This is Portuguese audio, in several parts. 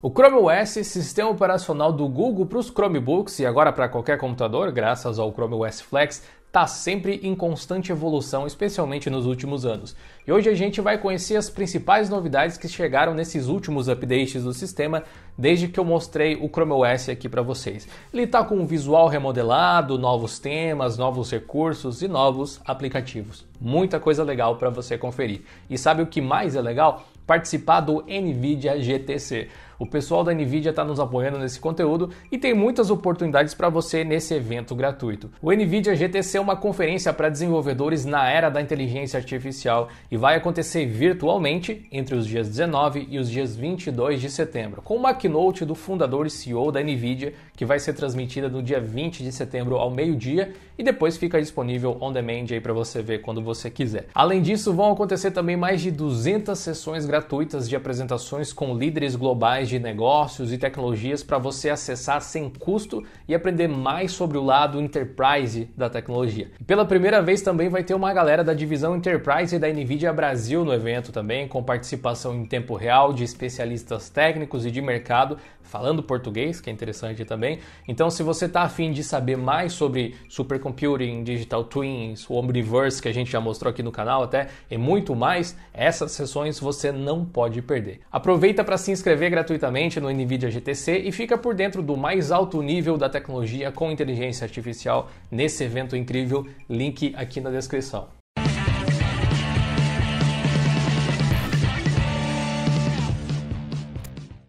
O Chrome OS, sistema operacional do Google para os Chromebooks e agora para qualquer computador, graças ao Chrome OS Flex, está sempre em constante evolução, especialmente nos últimos anos. E hoje a gente vai conhecer as principais novidades que chegaram nesses últimos updates do sistema desde que eu mostrei o Chrome OS aqui para vocês. Ele está com um visual remodelado, novos temas, novos recursos e novos aplicativos. Muita coisa legal para você conferir. E sabe o que mais é legal? Participar do NVIDIA GTC. O pessoal da NVIDIA está nos apoiando nesse conteúdo e tem muitas oportunidades para você nesse evento gratuito. O NVIDIA GTC é uma conferência para desenvolvedores na era da inteligência artificial e vai acontecer virtualmente entre os dias 19 e os dias 22 de setembro, com uma keynote do fundador e CEO da Nvidia, que vai ser transmitida no dia 20 de setembro ao meio-dia e depois fica disponível on demand aí para você ver quando você quiser. Além disso, vão acontecer também mais de 200 sessões gratuitas de apresentações com líderes globais de negócios e tecnologias para você acessar sem custo e aprender mais sobre o lado enterprise da tecnologia. pela primeira vez também vai ter uma galera da divisão enterprise da Nvidia Brasil no evento também, com participação em tempo real de especialistas técnicos e de mercado falando português, que é interessante também. Então, se você está afim de saber mais sobre supercomputing, digital twins, o Omniverse, que a gente já mostrou aqui no canal até, e muito mais, essas sessões você não pode perder. Aproveita para se inscrever gratuitamente no NVIDIA GTC e fica por dentro do mais alto nível da tecnologia com inteligência artificial nesse evento incrível, link aqui na descrição.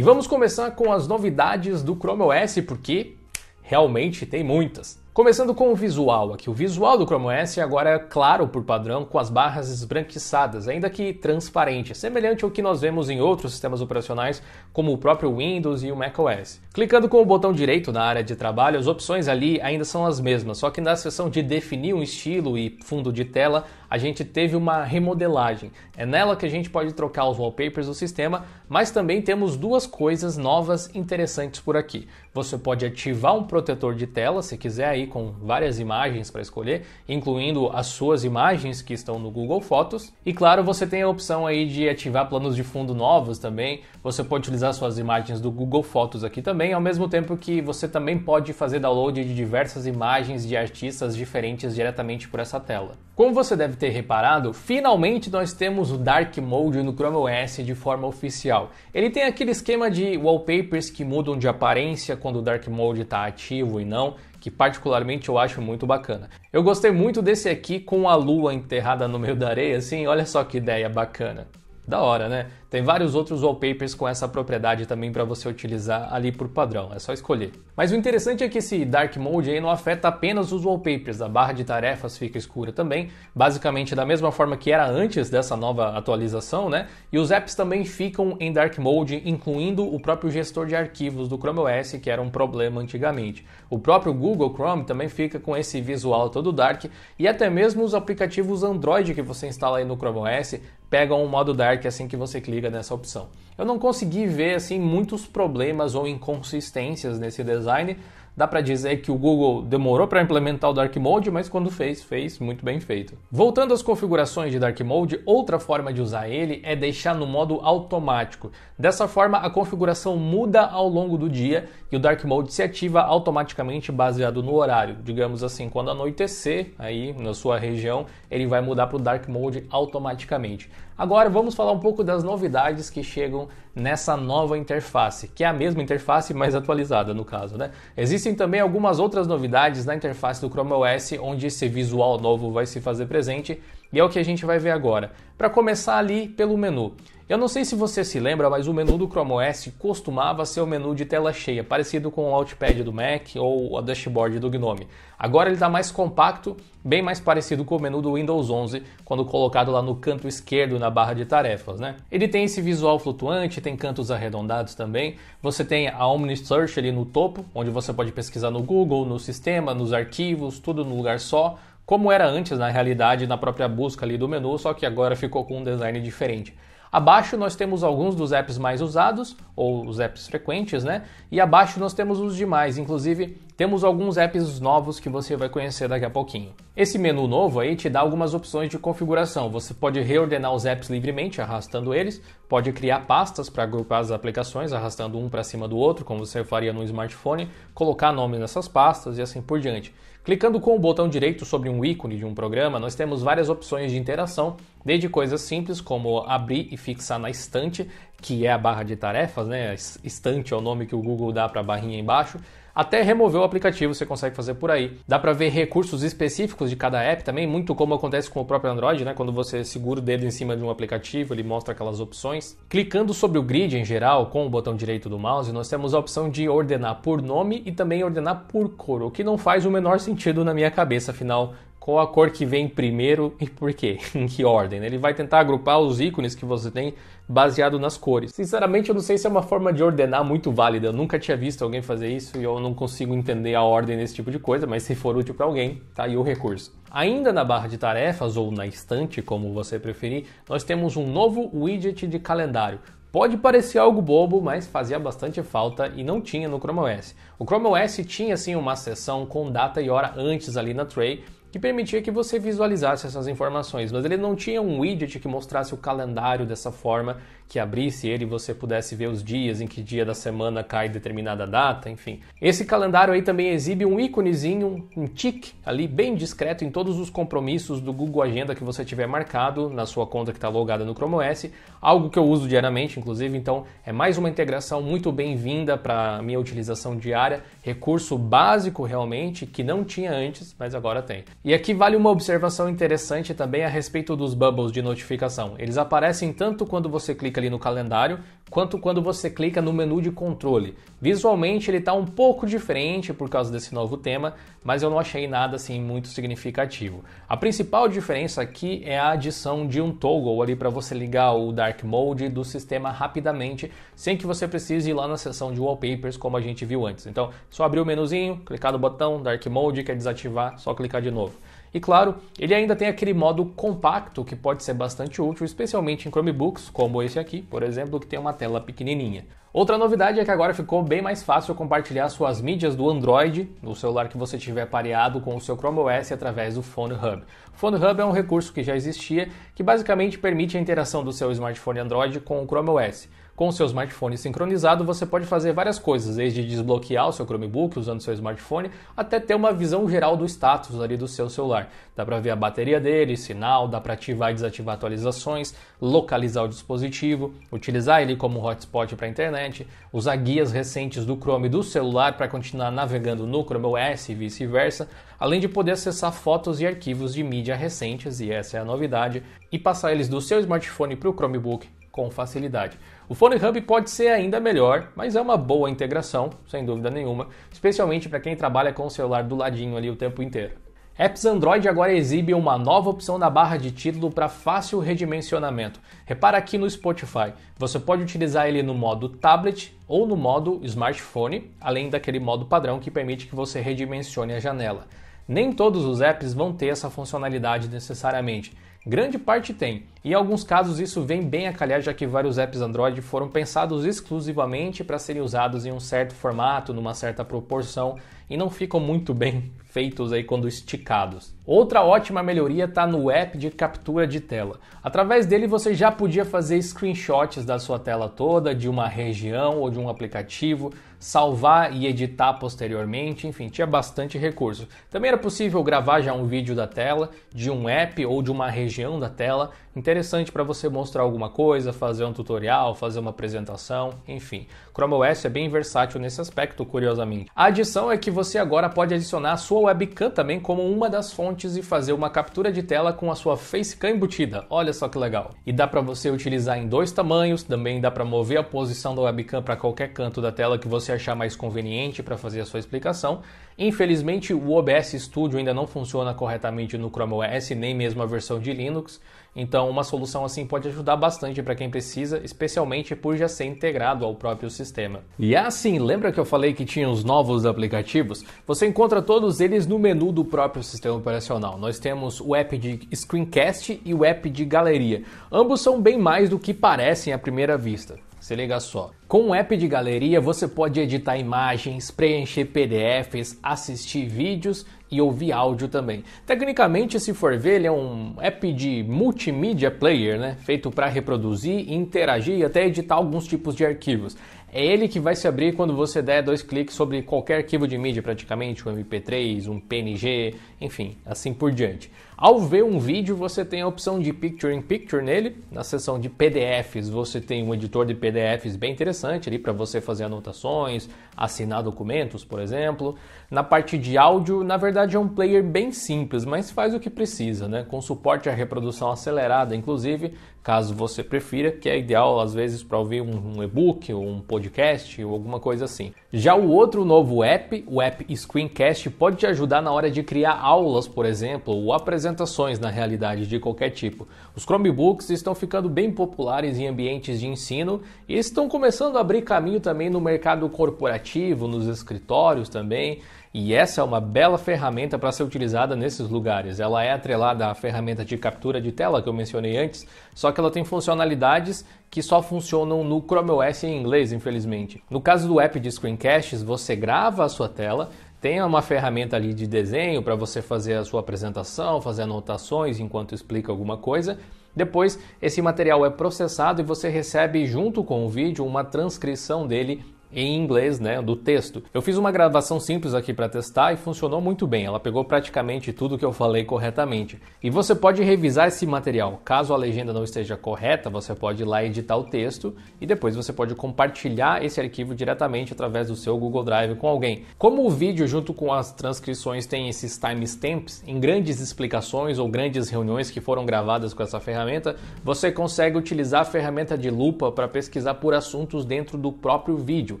E vamos começar com as novidades do Chrome OS, porque realmente tem muitas. Começando com o visual aqui. O visual do Chrome OS agora é claro por padrão, com as barras esbranquiçadas, ainda que transparente, semelhante ao que nós vemos em outros sistemas operacionais, como o próprio Windows e o macOS. Clicando com o botão direito na área de trabalho, as opções ali ainda são as mesmas, só que na seção de definir um estilo e fundo de tela, a gente teve uma remodelagem. É nela que a gente pode trocar os wallpapers do sistema, mas também temos duas coisas novas interessantes por aqui. Você pode ativar um protetor de tela, se quiser aí com várias imagens para escolher, incluindo as suas imagens que estão no Google Fotos. E claro, você tem a opção aí de ativar planos de fundo novos também. Você pode utilizar suas imagens do Google Fotos aqui também, ao mesmo tempo que você também pode fazer download de diversas imagens de artistas diferentes diretamente por essa tela. Como você deve ter reparado, finalmente nós temos o Dark Mode no Chrome OS de forma oficial. Ele tem aquele esquema de wallpapers que mudam de aparência quando o Dark Mode está ativo e não, que particularmente eu acho muito bacana. Eu gostei muito desse aqui com a lua enterrada no meio da areia, assim, olha só que ideia bacana. Da hora, né? Tem vários outros wallpapers com essa propriedade também para você utilizar ali por padrão, é só escolher. Mas o interessante é que esse Dark Mode aí não afeta apenas os wallpapers, a barra de tarefas fica escura também, basicamente da mesma forma que era antes dessa nova atualização, né? E os apps também ficam em Dark Mode, incluindo o próprio gestor de arquivos do Chrome OS, que era um problema antigamente. O próprio Google Chrome também fica com esse visual todo dark e até mesmo os aplicativos Android que você instala aí no Chrome OS pegam o modo dark assim que você clica nessa opção. Eu não consegui ver assim muitos problemas ou inconsistências nesse design. Dá para dizer que o Google demorou para implementar o Dark Mode, mas quando fez, fez muito bem feito. Voltando às configurações de Dark Mode, outra forma de usar ele é deixar no modo automático. Dessa forma, a configuração muda ao longo do dia e o Dark Mode se ativa automaticamente baseado no horário. Digamos assim, quando anoitecer aí na sua região, ele vai mudar para o Dark Mode automaticamente. Agora vamos falar um pouco das novidades que chegam nessa nova interface, que é a mesma interface, mas atualizada no caso, né? Existem também algumas outras novidades na interface do Chrome OS, onde esse visual novo vai se fazer presente, e é o que a gente vai ver agora. Para começar ali pelo menu. Eu não sei se você se lembra, mas o menu do Chrome OS costumava ser o menu de tela cheia, parecido com o Outpad do Mac ou o dashboard do GNOME. Agora ele está mais compacto, bem mais parecido com o menu do Windows 11, quando colocado lá no canto esquerdo na barra de tarefas, né? Ele tem esse visual flutuante, tem cantos arredondados também. Você tem a Omni Search ali no topo, onde você pode pesquisar no Google, no sistema, nos arquivos, tudo no lugar só como era antes na realidade na própria busca ali do menu, só que agora ficou com um design diferente. Abaixo nós temos alguns dos apps mais usados, ou os apps frequentes, né? E abaixo nós temos os demais, inclusive temos alguns apps novos que você vai conhecer daqui a pouquinho. Esse menu novo aí te dá algumas opções de configuração. Você pode reordenar os apps livremente arrastando eles, pode criar pastas para agrupar as aplicações arrastando um para cima do outro, como você faria no smartphone, colocar nomes nessas pastas e assim por diante. Clicando com o botão direito sobre um ícone de um programa, nós temos várias opções de interação, desde coisas simples como abrir e fixar na estante, que é a barra de tarefas, né? Estante é o nome que o Google dá para a barrinha embaixo, até remover o aplicativo você consegue fazer por aí. Dá para ver recursos específicos de cada app também, muito como acontece com o próprio Android, né? Quando você segura o dedo em cima de um aplicativo, ele mostra aquelas opções. Clicando sobre o grid em geral, com o botão direito do mouse, nós temos a opção de ordenar por nome e também ordenar por cor, o que não faz o menor sentido na minha cabeça, afinal qual a cor que vem primeiro e por quê, em que ordem. Né? Ele vai tentar agrupar os ícones que você tem baseado nas cores. Sinceramente, eu não sei se é uma forma de ordenar muito válida. Eu nunca tinha visto alguém fazer isso e eu não consigo entender a ordem desse tipo de coisa, mas se for útil para alguém, tá aí o recurso. Ainda na barra de tarefas ou na estante, como você preferir, nós temos um novo widget de calendário. Pode parecer algo bobo, mas fazia bastante falta e não tinha no Chrome OS. O Chrome OS tinha sim uma seção com data e hora antes ali na tray, que permitia que você visualizasse essas informações, mas ele não tinha um widget que mostrasse o calendário dessa forma que abrisse ele e você pudesse ver os dias, em que dia da semana cai determinada data, enfim. Esse calendário aí também exibe um íconezinho, um tick ali bem discreto em todos os compromissos do Google Agenda que você tiver marcado na sua conta que está logada no Chrome OS, algo que eu uso diariamente, inclusive, então é mais uma integração muito bem-vinda para minha utilização diária, recurso básico realmente que não tinha antes, mas agora tem. E aqui vale uma observação interessante também a respeito dos bubbles de notificação. Eles aparecem tanto quando você clica ali no calendário, quanto quando você clica no menu de controle. Visualmente ele está um pouco diferente por causa desse novo tema, mas eu não achei nada assim muito significativo. A principal diferença aqui é a adição de um toggle ali para você ligar o dark mode do sistema rapidamente, sem que você precise ir lá na seção de wallpapers como a gente viu antes. Então, só abrir o menuzinho, clicar no botão dark mode, quer desativar, só clicar de novo. E claro, ele ainda tem aquele modo compacto que pode ser bastante útil, especialmente em Chromebooks, como esse aqui, por exemplo, que tem uma tela pequenininha. Outra novidade é que agora ficou bem mais fácil compartilhar suas mídias do Android no celular que você tiver pareado com o seu Chrome OS através do Phone Hub. Phone Hub é um recurso que já existia que basicamente permite a interação do seu smartphone Android com o Chrome OS. Com o seu smartphone sincronizado, você pode fazer várias coisas, desde desbloquear o seu Chromebook usando seu smartphone, até ter uma visão geral do status ali do seu celular. Dá para ver a bateria dele, sinal, dá para ativar e desativar atualizações, localizar o dispositivo, utilizar ele como hotspot para a internet, usar guias recentes do Chrome do celular para continuar navegando no Chrome OS e vice-versa, além de poder acessar fotos e arquivos de mídia recentes, e essa é a novidade, e passar eles do seu smartphone para o Chromebook com facilidade. O Phone Hub pode ser ainda melhor, mas é uma boa integração, sem dúvida nenhuma, especialmente para quem trabalha com o celular do ladinho ali o tempo inteiro. Apps Android agora exibem uma nova opção na barra de título para fácil redimensionamento. Repara aqui no Spotify. Você pode utilizar ele no modo tablet ou no modo smartphone, além daquele modo padrão que permite que você redimensione a janela. Nem todos os apps vão ter essa funcionalidade necessariamente. Grande parte tem, e em alguns casos isso vem bem a calhar, já que vários apps Android foram pensados exclusivamente para serem usados em um certo formato, numa certa proporção, e não ficam muito bem feitos aí quando esticados. Outra ótima melhoria está no app de captura de tela. Através dele você já podia fazer screenshots da sua tela toda, de uma região ou de um aplicativo salvar e editar posteriormente, enfim, tinha bastante recurso. Também era possível gravar já um vídeo da tela, de um app ou de uma região da tela, interessante para você mostrar alguma coisa, fazer um tutorial, fazer uma apresentação, enfim. Chrome OS é bem versátil nesse aspecto, curiosamente. A adição é que você agora pode adicionar a sua webcam também como uma das fontes e fazer uma captura de tela com a sua facecam embutida. Olha só que legal. E dá para você utilizar em dois tamanhos, também dá para mover a posição da webcam para qualquer canto da tela que você achar mais conveniente para fazer a sua explicação. Infelizmente, o OBS Studio ainda não funciona corretamente no Chrome OS, nem mesmo a versão de Linux. Então, uma solução assim pode ajudar bastante para quem precisa, especialmente por já ser integrado ao próprio sistema. E é assim, lembra que eu falei que tinha os novos aplicativos? Você encontra todos eles no menu do próprio sistema operacional. Nós temos o app de screencast e o app de galeria. Ambos são bem mais do que parecem à primeira vista. Se liga só. Com um app de galeria, você pode editar imagens, preencher PDFs, assistir vídeos e ouvir áudio também. Tecnicamente, se for ver, ele é um app de multimídia player, né? Feito para reproduzir, interagir e até editar alguns tipos de arquivos. É ele que vai se abrir quando você der dois cliques sobre qualquer arquivo de mídia, praticamente, um MP3, um PNG, enfim, assim por diante. Ao ver um vídeo, você tem a opção de Picture in Picture nele. Na seção de PDFs, você tem um editor de PDFs bem interessante interessante ali para você fazer anotações, assinar documentos, por exemplo. Na parte de áudio, na verdade é um player bem simples, mas faz o que precisa, né? Com suporte à reprodução acelerada, inclusive, caso você prefira, que é ideal às vezes para ouvir um, um e-book ou um podcast ou alguma coisa assim. Já o outro novo app, o app Screencast, pode te ajudar na hora de criar aulas, por exemplo, ou apresentações na realidade de qualquer tipo. Os Chromebooks estão ficando bem populares em ambientes de ensino e estão começando a abrir caminho também no mercado corporativo, nos escritórios também. E essa é uma bela ferramenta para ser utilizada nesses lugares. Ela é atrelada à ferramenta de captura de tela que eu mencionei antes, só que ela tem funcionalidades que só funcionam no Chrome OS em inglês, infelizmente. No caso do app de screencasts, você grava a sua tela, tem uma ferramenta ali de desenho para você fazer a sua apresentação, fazer anotações enquanto explica alguma coisa. Depois, esse material é processado e você recebe junto com o vídeo uma transcrição dele em inglês, né, do texto. Eu fiz uma gravação simples aqui para testar e funcionou muito bem. Ela pegou praticamente tudo que eu falei corretamente. E você pode revisar esse material. Caso a legenda não esteja correta, você pode ir lá editar o texto e depois você pode compartilhar esse arquivo diretamente através do seu Google Drive com alguém. Como o vídeo junto com as transcrições tem esses timestamps em grandes explicações ou grandes reuniões que foram gravadas com essa ferramenta, você consegue utilizar a ferramenta de lupa para pesquisar por assuntos dentro do próprio vídeo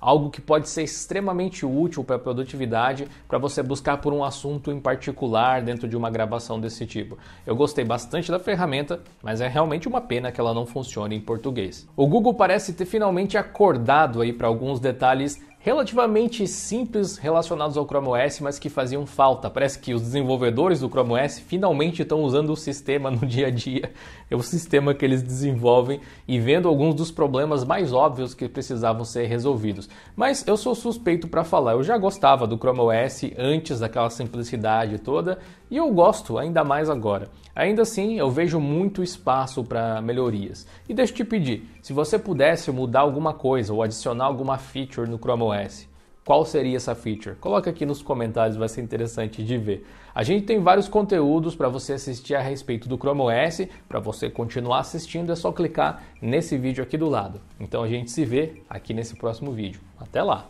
algo que pode ser extremamente útil para a produtividade, para você buscar por um assunto em particular dentro de uma gravação desse tipo. Eu gostei bastante da ferramenta, mas é realmente uma pena que ela não funcione em português. O Google parece ter finalmente acordado aí para alguns detalhes relativamente simples relacionados ao Chrome OS, mas que faziam falta. Parece que os desenvolvedores do Chrome OS finalmente estão usando o sistema no dia a dia, é o sistema que eles desenvolvem e vendo alguns dos problemas mais óbvios que precisavam ser resolvidos. Mas eu sou suspeito para falar, eu já gostava do Chrome OS antes daquela simplicidade toda e eu gosto ainda mais agora. Ainda assim, eu vejo muito espaço para melhorias. E deixa eu te pedir, se você pudesse mudar alguma coisa ou adicionar alguma feature no Chrome OS, qual seria essa feature? Coloca aqui nos comentários, vai ser interessante de ver. A gente tem vários conteúdos para você assistir a respeito do Chrome OS. Para você continuar assistindo, é só clicar nesse vídeo aqui do lado. Então a gente se vê aqui nesse próximo vídeo. Até lá!